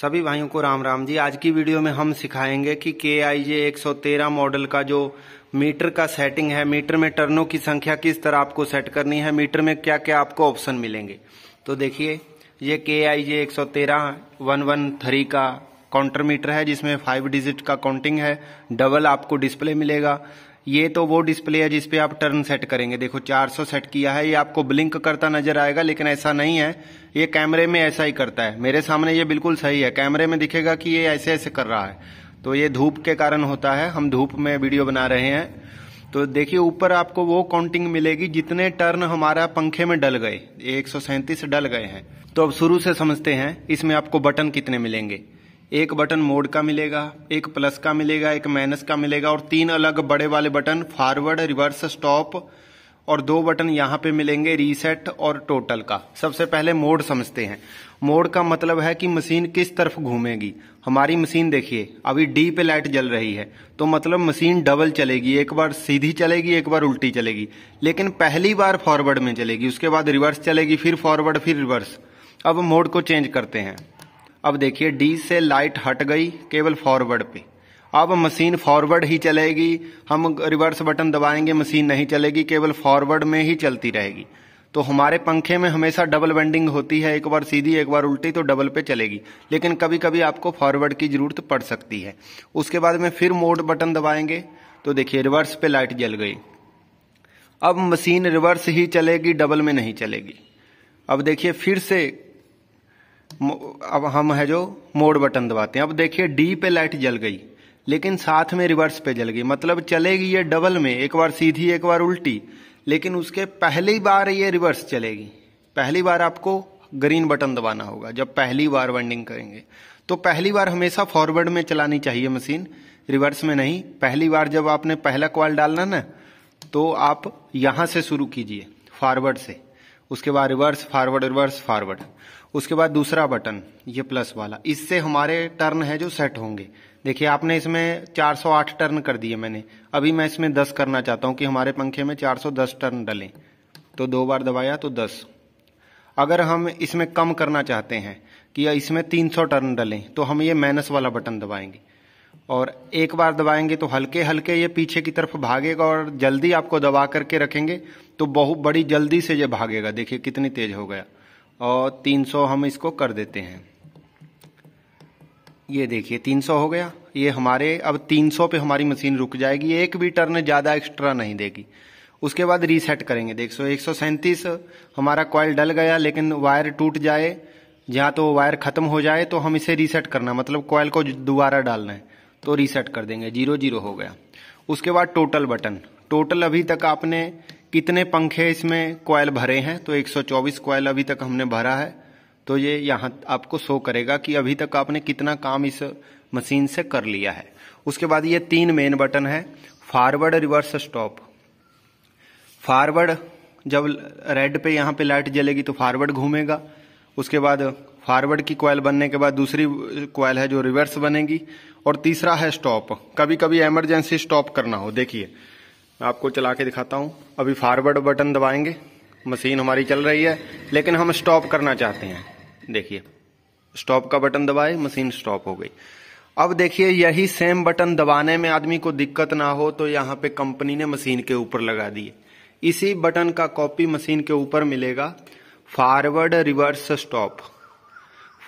सभी भाइयों को राम राम जी आज की वीडियो में हम सिखाएंगे कि के आई जे एक मॉडल का जो मीटर का सेटिंग है मीटर में टर्नों की संख्या किस तरह आपको सेट करनी है मीटर में क्या क्या आपको ऑप्शन मिलेंगे तो देखिए ये के आई जे एक सौ तेरह वन वन थ्री का काउंटर मीटर है जिसमें फाइव डिजिट का काउंटिंग है डबल आपको डिस्प्ले मिलेगा ये तो वो डिस्प्ले है जिसपे आप टर्न सेट करेंगे देखो 400 सेट किया है ये आपको ब्लिंक करता नजर आएगा लेकिन ऐसा नहीं है ये कैमरे में ऐसा ही करता है मेरे सामने ये बिल्कुल सही है कैमरे में दिखेगा कि ये ऐसे ऐसे कर रहा है तो ये धूप के कारण होता है हम धूप में वीडियो बना रहे हैं तो देखिए ऊपर आपको वो काउंटिंग मिलेगी जितने टर्न हमारा पंखे में डल गए एक डल गए हैं तो अब शुरू से समझते हैं इसमें आपको बटन कितने मिलेंगे एक बटन मोड का मिलेगा एक प्लस का मिलेगा एक माइनस का मिलेगा और तीन अलग बड़े वाले बटन फॉरवर्ड रिवर्स स्टॉप और दो बटन यहाँ पे मिलेंगे रीसेट और टोटल का सबसे पहले मोड समझते हैं मोड का मतलब है कि मशीन किस तरफ घूमेगी हमारी मशीन देखिए अभी डी पे लाइट जल रही है तो मतलब मशीन डबल चलेगी एक बार सीधी चलेगी एक बार उल्टी चलेगी लेकिन पहली बार फॉरवर्ड में चलेगी उसके बाद रिवर्स चलेगी फिर फॉरवर्ड फिर रिवर्स अब मोड को चेंज करते हैं अब देखिए डी से लाइट हट गई केवल फॉरवर्ड पे अब मशीन फॉरवर्ड ही चलेगी हम रिवर्स बटन दबाएंगे मशीन नहीं चलेगी केवल फॉरवर्ड में ही चलती रहेगी तो हमारे पंखे में हमेशा डबल बेंडिंग होती है एक बार सीधी एक बार उल्टी तो डबल पे चलेगी लेकिन कभी कभी आपको फॉरवर्ड की जरूरत पड़ सकती है उसके बाद में फिर मोड बटन दबाएंगे तो देखिए रिवर्स पे लाइट जल गई अब मशीन रिवर्स ही चलेगी डबल में नहीं चलेगी अब देखिए फिर से अब हम है जो मोड बटन दबाते हैं अब देखिए डी पे लाइट जल गई लेकिन साथ में रिवर्स पे जल गई मतलब चलेगी ये डबल में एक बार सीधी एक बार उल्टी लेकिन उसके पहली बार ये रिवर्स चलेगी पहली बार आपको ग्रीन बटन दबाना होगा जब पहली बार वाइंडिंग करेंगे तो पहली बार हमेशा फॉरवर्ड में चलानी चाहिए मशीन रिवर्स में नहीं पहली बार जब आपने पहला क्वाल डालना ना तो आप यहां से शुरू कीजिए फॉरवर्ड से उसके बाद रिवर्स फॉरवर्ड रिवर्स फॉरवर्ड उसके बाद दूसरा बटन ये प्लस वाला इससे हमारे टर्न है जो सेट होंगे देखिए आपने इसमें 408 टर्न कर दिए मैंने अभी मैं इसमें 10 करना चाहता हूं कि हमारे पंखे में 410 टर्न डलें तो दो बार दबाया तो 10 अगर हम इसमें कम करना चाहते हैं कि इसमें 300 टर्न डलें तो हम ये माइनस वाला बटन दबाएंगे और एक बार दबाएंगे तो हल्के हल्के ये पीछे की तरफ भागेगा और जल्दी आपको दबा करके रखेंगे तो बहुत बड़ी जल्दी से ये भागेगा देखिए कितनी तेज़ हो गया और 300 हम इसको कर देते हैं ये देखिए 300 हो गया ये हमारे अब 300 पे हमारी मशीन रुक जाएगी एक भी टर्न ज़्यादा एक्स्ट्रा नहीं देगी उसके बाद रीसेट करेंगे देख सो एक हमारा कॉयल डल गया लेकिन वायर टूट जाए जहाँ तो वायर ख़त्म हो जाए तो हम इसे रीसेट करना मतलब कॉयल को दोबारा डालना है तो रीसेट कर देंगे जीरो जीरो हो गया उसके बाद टोटल बटन टोटल अभी तक आपने कितने पंखे इसमें कोयल भरे हैं तो 124 सौ अभी तक हमने भरा है तो ये यहाँ आपको शो करेगा कि अभी तक आपने कितना काम इस मशीन से कर लिया है उसके बाद ये तीन मेन बटन है फॉरवर्ड रिवर्स स्टॉप फॉरवर्ड जब रेड पे यहाँ पे लाइट जलेगी तो फॉरवर्ड घूमेगा उसके बाद फॉरवर्ड की कॉयल बनने के बाद दूसरी कॉयल है जो रिवर्स बनेगी और तीसरा है स्टॉप कभी कभी एमरजेंसी स्टॉप करना हो देखिए मैं आपको चला के दिखाता हूँ अभी फारवर्ड बटन दबाएंगे मशीन हमारी चल रही है लेकिन हम स्टॉप करना चाहते हैं देखिए स्टॉप का बटन दबाए मशीन स्टॉप हो गई अब देखिए यही सेम बटन दबाने में आदमी को दिक्कत ना हो तो यहाँ पे कंपनी ने मशीन के ऊपर लगा दिए इसी बटन का कॉपी मशीन के ऊपर मिलेगा फॉरवर्ड रिवर्स स्टॉप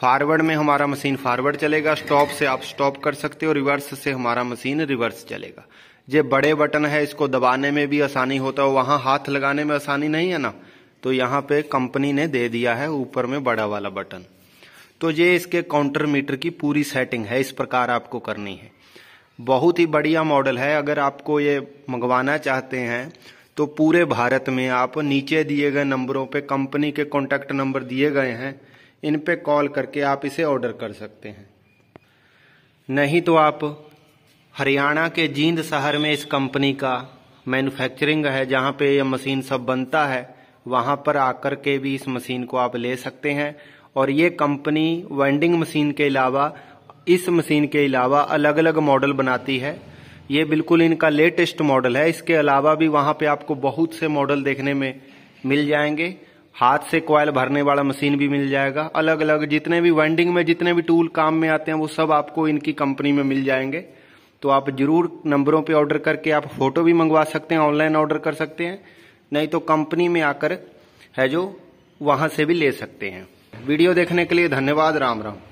फॉरवर्ड में हमारा मशीन फॉरवर्ड चलेगा स्टॉप से आप स्टॉप कर सकते हो रिवर्स से हमारा मशीन रिवर्स चलेगा ये बड़े बटन है इसको दबाने में भी आसानी होता है वहां हाथ लगाने में आसानी नहीं है ना तो यहाँ पे कंपनी ने दे दिया है ऊपर में बड़ा वाला बटन तो ये इसके काउंटर मीटर की पूरी सेटिंग है इस प्रकार आपको करनी है बहुत ही बढ़िया मॉडल है अगर आपको ये मंगवाना चाहते हैं तो पूरे भारत में आप नीचे दिए गए नंबरों पे कंपनी के कॉन्टेक्ट नंबर दिए गए हैं इन पे कॉल करके आप इसे ऑर्डर कर सकते हैं नहीं तो आप हरियाणा के जींद शहर में इस कंपनी का मैन्युफैक्चरिंग है जहाँ पे यह मशीन सब बनता है वहाँ पर आकर के भी इस मशीन को आप ले सकते हैं और ये कंपनी वेंडिंग मशीन के अलावा इस मशीन के अलावा अलग अलग मॉडल बनाती है ये बिल्कुल इनका लेटेस्ट मॉडल है इसके अलावा भी वहाँ पे आपको बहुत से मॉडल देखने में मिल जाएंगे हाथ से कॉयल भरने वाला मशीन भी मिल जाएगा अलग अलग जितने भी वेंडिंग में जितने भी टूल काम में आते हैं वो सब आपको इनकी कंपनी में मिल जाएंगे तो आप जरूर नंबरों पे ऑर्डर करके आप फोटो भी मंगवा सकते हैं ऑनलाइन ऑर्डर कर सकते हैं नहीं तो कंपनी में आकर है जो वहां से भी ले सकते हैं वीडियो देखने के लिए धन्यवाद राम राम